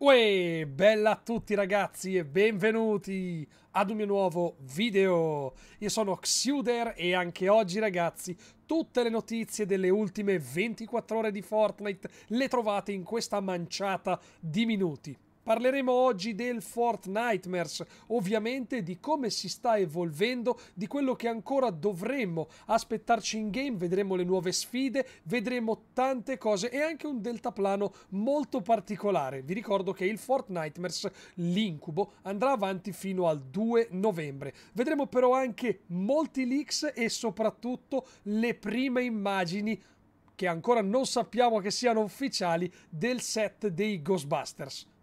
Uè, bella a tutti ragazzi e benvenuti ad un mio nuovo video. Io sono Xuder e anche oggi ragazzi tutte le notizie delle ultime 24 ore di Fortnite le trovate in questa manciata di minuti. Parleremo oggi del Fort Nightmares, ovviamente di come si sta evolvendo, di quello che ancora dovremmo aspettarci in game, vedremo le nuove sfide, vedremo tante cose e anche un deltaplano molto particolare. Vi ricordo che il Fort Nightmares, l'incubo, andrà avanti fino al 2 novembre. Vedremo però anche molti leaks e soprattutto le prime immagini che ancora non sappiamo che siano ufficiali del set dei Ghostbusters.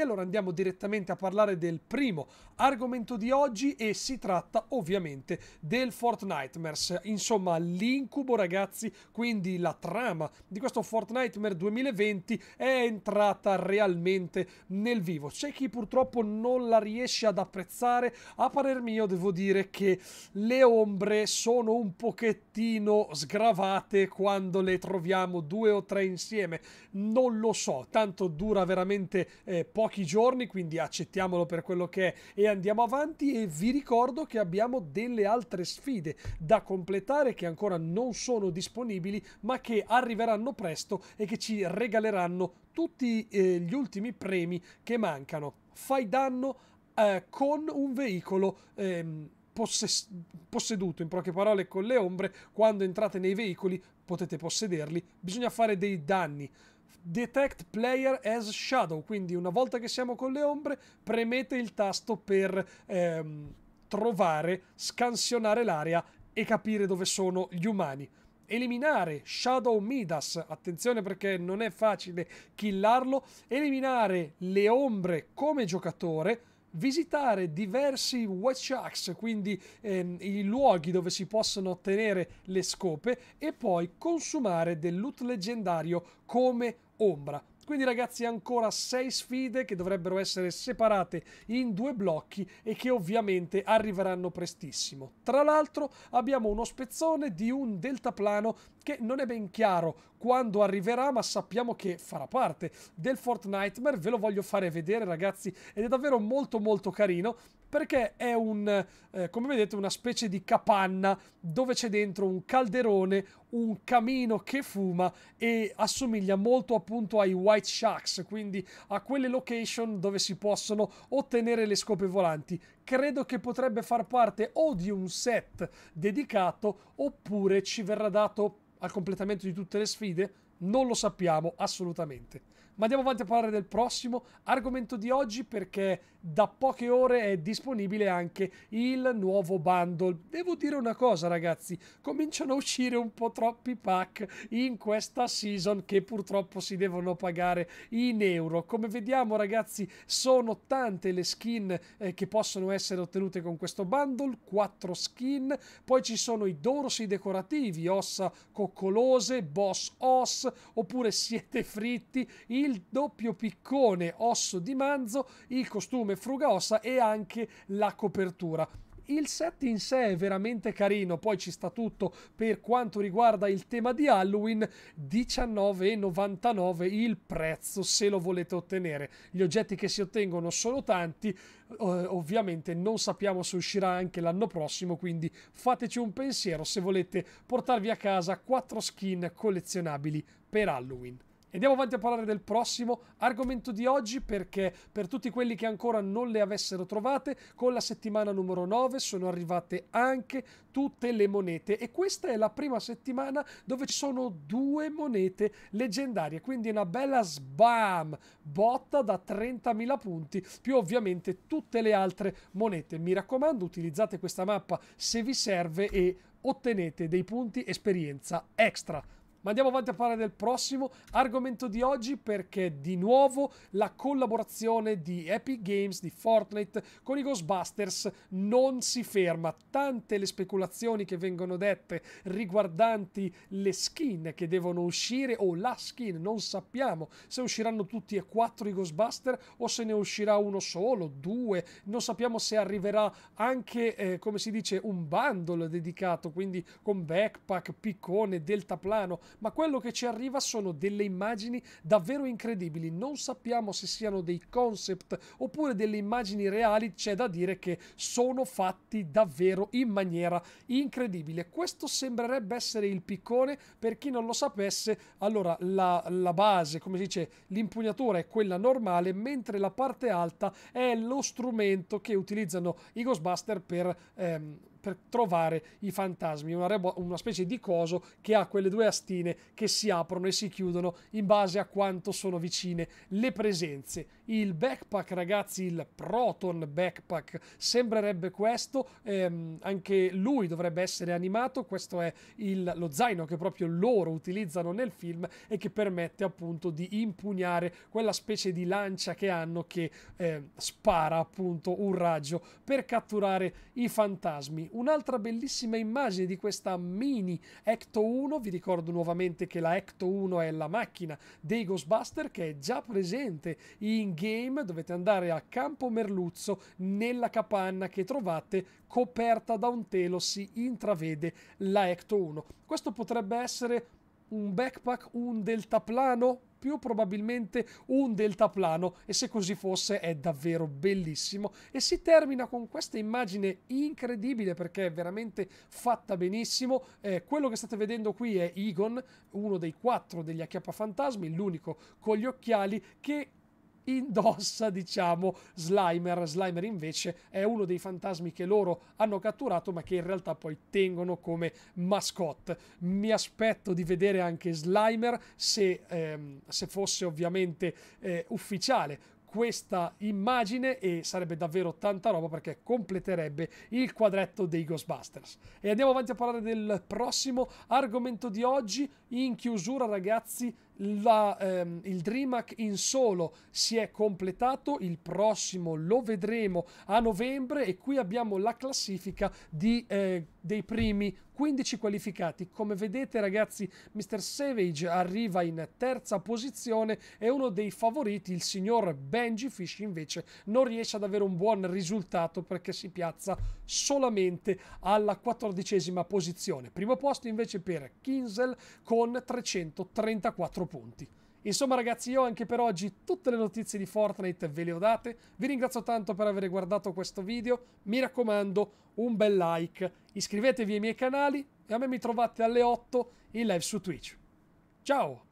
E allora andiamo direttamente a parlare del primo argomento di oggi e si tratta ovviamente del Fortnite Insomma, l'incubo ragazzi, quindi la trama di questo Fortnite 2020 è entrata realmente nel vivo. C'è chi purtroppo non la riesce ad apprezzare, a parer mio devo dire che le ombre sono un pochettino sgravate quando le troviamo due o tre insieme. Non lo so, tanto dura veramente eh, poco pochi giorni, quindi accettiamolo per quello che è e andiamo avanti e vi ricordo che abbiamo delle altre sfide da completare che ancora non sono disponibili, ma che arriveranno presto e che ci regaleranno tutti eh, gli ultimi premi che mancano. Fai danno eh, con un veicolo ehm, posseduto, in poche parole con le ombre, quando entrate nei veicoli potete possederli, bisogna fare dei danni. Detect Player as Shadow, quindi una volta che siamo con le ombre premete il tasto per ehm, trovare, scansionare l'area e capire dove sono gli umani eliminare Shadow Midas, attenzione perché non è facile killarlo, eliminare le ombre come giocatore, visitare diversi watchacks, quindi ehm, i luoghi dove si possono ottenere le scope e poi consumare del loot leggendario come ombra. Quindi ragazzi ancora 6 sfide che dovrebbero essere separate in due blocchi e che ovviamente arriveranno prestissimo. Tra l'altro abbiamo uno spezzone di un deltaplano che non è ben chiaro quando arriverà ma sappiamo che farà parte del Fortnite. Ve lo voglio fare vedere ragazzi ed è davvero molto molto carino perché è un, eh, come vedete, una specie di capanna dove c'è dentro un calderone un camino che fuma e assomiglia molto appunto ai White Sharks, quindi a quelle location dove si possono ottenere le scope volanti. Credo che potrebbe far parte o di un set dedicato oppure ci verrà dato al completamento di tutte le sfide. Non lo sappiamo assolutamente. Ma andiamo avanti a parlare del prossimo argomento di oggi perché da poche ore è disponibile anche il nuovo bundle. Devo dire una cosa ragazzi, cominciano a uscire un po' troppi pack in questa season che purtroppo si devono pagare in euro. Come vediamo ragazzi sono tante le skin eh, che possono essere ottenute con questo bundle, 4 skin, poi ci sono i dorsi decorativi, ossa coccolose, boss os oppure siete fritti, il doppio piccone, osso di manzo, il costume come Frugaossa e anche la copertura il set in sé è veramente carino, poi ci sta tutto per quanto riguarda il tema di Halloween, 19,99 il prezzo se lo volete ottenere. Gli oggetti che si ottengono sono tanti, eh, ovviamente non sappiamo se uscirà anche l'anno prossimo, quindi fateci un pensiero se volete portarvi a casa 4 skin collezionabili per Halloween. Andiamo avanti a parlare del prossimo argomento di oggi perché per tutti quelli che ancora non le avessero trovate, con la settimana numero 9 sono arrivate anche tutte le monete e questa è la prima settimana dove ci sono due monete leggendarie, quindi una bella sbam, botta da 30.000 punti più ovviamente tutte le altre monete. Mi raccomando, utilizzate questa mappa se vi serve e ottenete dei punti esperienza extra. Ma andiamo avanti a parlare del prossimo argomento di oggi perché di nuovo la collaborazione di Epic Games, di Fortnite con i Ghostbusters non si ferma. Tante le speculazioni che vengono dette riguardanti le skin che devono uscire o la skin, non sappiamo se usciranno tutti e quattro i Ghostbusters o se ne uscirà uno solo, due, non sappiamo se arriverà anche, eh, come si dice, un bundle dedicato, quindi con backpack, piccone, deltaplano ma quello che ci arriva sono delle immagini davvero incredibili. Non sappiamo se siano dei concept oppure delle immagini reali, c'è da dire che sono fatti davvero in maniera incredibile. Questo sembrerebbe essere il piccone, per chi non lo sapesse, allora la, la base, come si dice, l'impugnatura è quella normale, mentre la parte alta è lo strumento che utilizzano i Ghostbuster per... Ehm, per trovare i fantasmi, una, rebo- una, specie di coso che ha quelle due astine che si aprono e si chiudono in base a quanto sono vicine le presenze. Il backpack, ragazzi, il Proton Backpack sembrerebbe questo, ehm, anche lui dovrebbe essere animato, questo è il, lo zaino che proprio loro utilizzano nel film e che permette appunto di impugnare quella specie di lancia che hanno che eh, spara appunto un raggio per catturare i fantasmi un'altra bellissima immagine di questa mini Ecto 1, vi ricordo nuovamente che la Ecto 1 è la macchina dei Ghostbuster che è già presente in game, dovete andare a Campo Merluzzo nella capanna che trovate coperta da un telo si intravede la Ecto 1. Questo potrebbe essere un backpack, un deltaplano? Più probabilmente un deltaplano e se così fosse è davvero bellissimo. E si termina con questa immagine incredibile perché è veramente fatta benissimo. Eh, quello che state vedendo qui è Egon, uno dei quattro degli acchiappafantasmi, l'unico con gli occhiali che indossa, diciamo, Slimer. Slimer invece è uno dei fantasmi che loro hanno catturato, ma che in realtà poi tengono come mascotte. Mi aspetto di vedere anche Slimer se, ehm, se fosse ovviamente eh, ufficiale questa immagine e sarebbe davvero tanta roba perché completerebbe il quadretto dei Ghostbusters. E andiamo avanti a parlare del prossimo argomento di oggi. In chiusura, ragazzi, la, ehm, il DreamHack in solo si è completato, il prossimo lo vedremo a novembre e qui abbiamo la classifica di, eh, dei primi 15 qualificati. Come vedete ragazzi, Mr. Savage arriva in terza posizione, è uno dei favoriti, il signor Benji Fish invece non riesce ad avere un buon risultato perché si piazza solamente alla quattordicesima posizione. Primo posto invece per Kinzel con 334 punti punti. Insomma ragazzi io anche per oggi tutte le notizie di Fortnite ve le ho date, vi ringrazio tanto per aver guardato questo video, mi raccomando un bel like, iscrivetevi ai miei canali e a me mi trovate alle 8 in live su Twitch. Ciao!